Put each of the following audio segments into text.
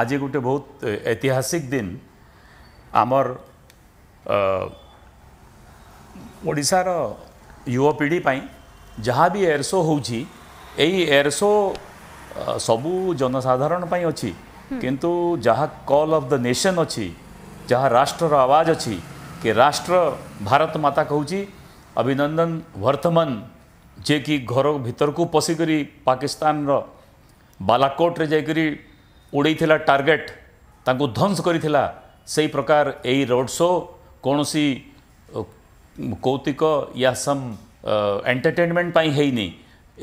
আজি গোটে বহুত ঐতিহাসিক দিন আমার ওড়িশার যুবপিঢ়ি পাই যা বি এয়ার শো হচ্ছে এই এয়ার শো সবু জনসাধারণ পাই অছি কিন্তু যাহা কল অফ দ নেশন অছি যাহা রাষ্ট্রর আওয়াজ অছি कि राष्ट्र भारत माता कहूँ अभिनंदन वर्धमान जे कि घर भितर को पशिक पाकिस्तान बालाकोट्रे जाकरी ଉଡ଼େଇଥିଲା ଟାର୍ଗେଟ୍ ତାଙ୍କୁ ଧ୍ୱଂସ କରିଥିଲା ସେହି ପ୍ରକାର ଏହି ରୋଡ଼ ଶୋ କୌଣସି କୌତିକ ୟା ସମ୍ ଏଣ୍ଟରଟେନମେଣ୍ଟ ପାଇଁ ହେଇନି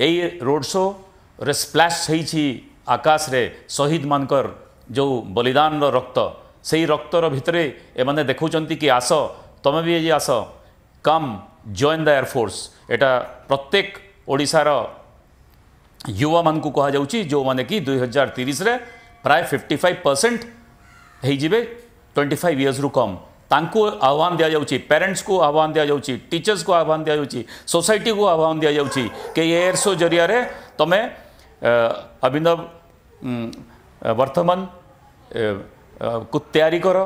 ଏହି ରୋଡ଼ ଶୋରେ ସ୍ପ୍ଲାସ୍ ହେଇଛି ଆକାଶରେ ଶହୀଦମାନଙ୍କର ଯେଉଁ ବଳିଦାନର ରକ୍ତ ସେହି ରକ୍ତର ଭିତରେ ଏମାନେ ଦେଖାଉଛନ୍ତି କି ଆସ ତୁମେ ବି ଆଜି ଆସ କମ୍ ଜଏନ୍ ଦ ଏୟାରଫୋର୍ସ ଏଇଟା ପ୍ରତ୍ୟେକ ଓଡ଼ିଶାର युवा को कह जाऊँ जो मैंने कि दुई हजार तीस प्राय फिफ्टी फाइव परसेंट होवे फाइव इयर्स रु कम ताकि आह्वान दि जाऊँगी पेरेन्ट्स को आह्वान दि जाऊँगी टीचर्स को आह्वान दि जाऊँगी सोसाइटी को आह्वान दि जाऊँगी कि एयर शो जरिया तुम्हें अभिनव वर्तमान को तैयारी कर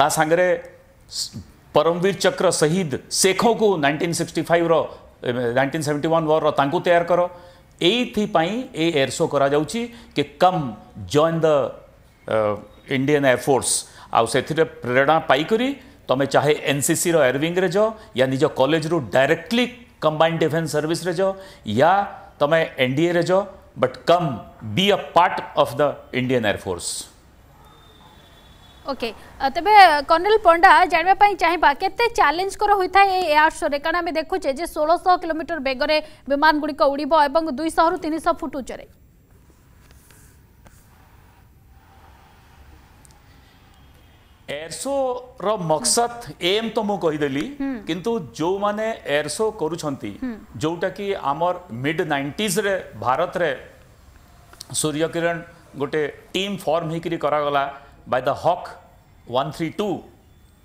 तांगे परमवीर चक्र शहीद शेखों को नाइंटीन सिक्सटी फाइव रो नाइंटीन सेवेन्टी वन वर्र तैयार कर एयर शो कर come join the Indian Air Force आउ से प्रेरणा पाई तुम्हें चाहे एनसीसी रो एयरविंग रे जो या निज कॉलेज रो डायरेक्टली कंबाइंड डिफेंस सर्विस रे जो या तुम्हें एनडीए रे जो but come be a part of the Indian Air Force okay तेज कर्णेल पंडा जाना चाहिए केते चैलेंज कर होता है एयर शो कारण आम देखुचे षोलश किलोमीटर बेगर विमान गुड़िक उड़ब और दुईश रु तीन शह फुट उच्च एयरशो रो मकसद एम तो मु हम्म। किंतु जो माने एयरशो करूछंती हम्म। जोटा कि आमर मिड नाइंटीज रे भारत रे सूर्य किरण गोटे टीम फॉर्म फर्म करा गला बाय द हॉक 132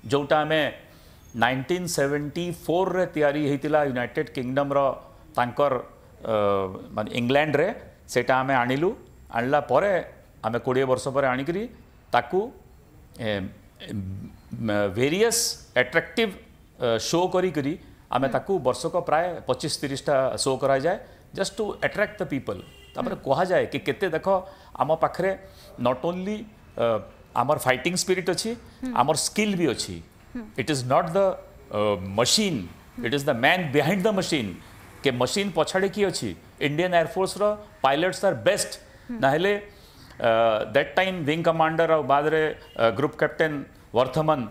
जोटा आम 1974 रे तैयारी होता यूनाइटेड किंगडम रो मान इंग्लैंड रे सेटा आम आणिलु आणला परे वर्ष पर आणिकरी ताकू वेरियस एट्रैक्टिव शो करी आम ताकू वर्षक प्राय पचीस तीसटा शो करा जाए just to attract the people तापर कहा जाए कि केते देखो आम पाखरे नॉट ओनली आमर फाइटिंग स्पिरिट अच्छी आमर स्किल भी अच्छी it is not the machine it is the man behind the machine के मशीन पछाड़े किए अच्छी Indian Air Force pilots are best ना दैट टाइम विंग कमांडर और बाद group captain Varthaman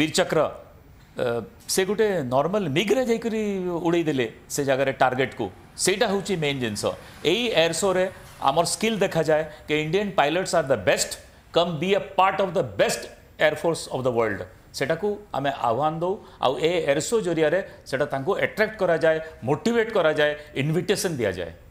Vir Chakra uh, से गोटे नर्माल मिग्रे जा उड़ेदे से जगार टार्गेट को सेटा हूँ मेन जिनस यही ଏୟାର ଶୋରେ आमर स्किल देखा जाए कि Indian pilots are the best come be a part of the best Air Force of the world সেটাকু আমি আহ্বান দৌ আউ এ जरिया জরিয়া সেটা তাঁকু कराए করা যায় মোটিভেট করা যায় ইনভিটেসন দিয়া যায়